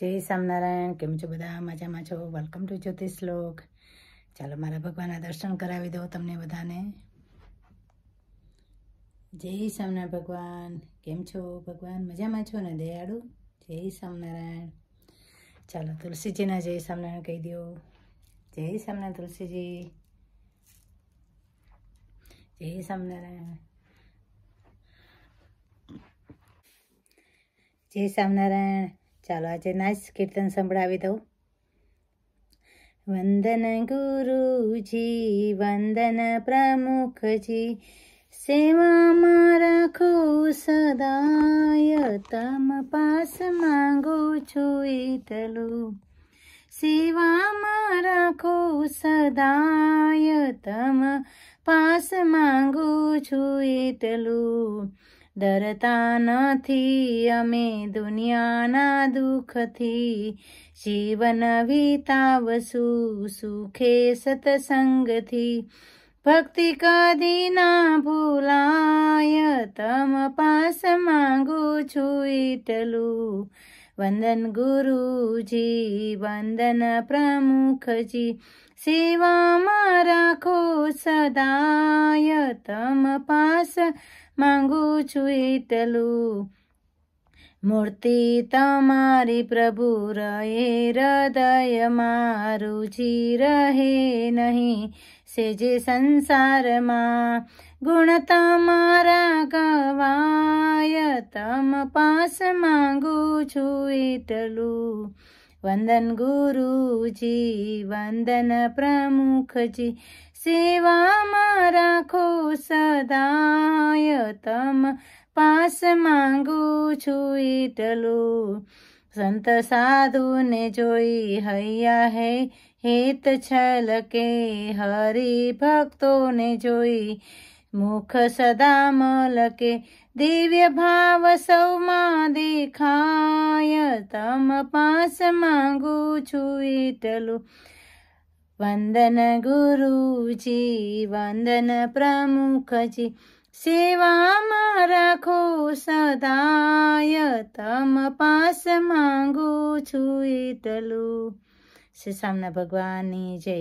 જય સ્વામિનારાયણ કેમ છો બધા મજામાં છો વેલકમ ટુ જ્યોતિષ શ્લોક ચાલો મારા ભગવાનના દર્શન કરાવી દઉં તમને બધાને જય સ્વામિનારાયણ ભગવાન કેમ છો ભગવાન મજામાં છો ને દયાળુ જય સ્વામિનારાયણ ચાલો તુલસીજીના જય સ્વામિનારાયણ કહી દો જય સ્વામિનારાયણ તુલસીજી જય સ્વામિનારાયણ જય સ્વામિનારાયણ ચાલો આજે નાઇસ કીર્તન સંભળાવી દઉં વંદન ગુરુજી વંદન પ્રમુખજી સેવામાં રાખો સદાય તમ પાસ માંગુ છું એટલું સેવામાં રાખો સદાય તમ પાસ માંગુ છું ડરતા નથી અમે દુનિયાના દુઃખથી જીવન વિતાવશું સુખે સતસંગથી ભક્તિ કદી ના ભૂલાય તમ પાસ માંગુ છું એટલું વંદન ગુરુજી વંદન પ્રમુખજી સેવામાં રાખો સદાય તમ પાસ માંગુ છું એટલું મૂર્તિ તમારી પ્રભુ રહે હૃદય મારું જી રહે નહીં સેજે સંસારમાં ગુણ તમારા ગવાય તમ પાસ માંગુ છું એટલું વંદન ગુરુજી વંદન પ્રમુખજી સેવામાં રાખો સદાય તમ પાસ માંગુ છું એટલું સંત સાધુને જોઈ હૈયા હે હિત છલકે હરિ ભક્તોને જોઈ મુખ સદા મલકે દિવ્ય ભાવ સૌમાં દેખાય તમ પાસ માંગુ છું એટલું વંદન ગુરુજી વંદન પ્રમુખજી સેવામાં રાખો સદાય તમ પાસ માંગુ છું એટલું શ્રી સામના ભગવાનની જય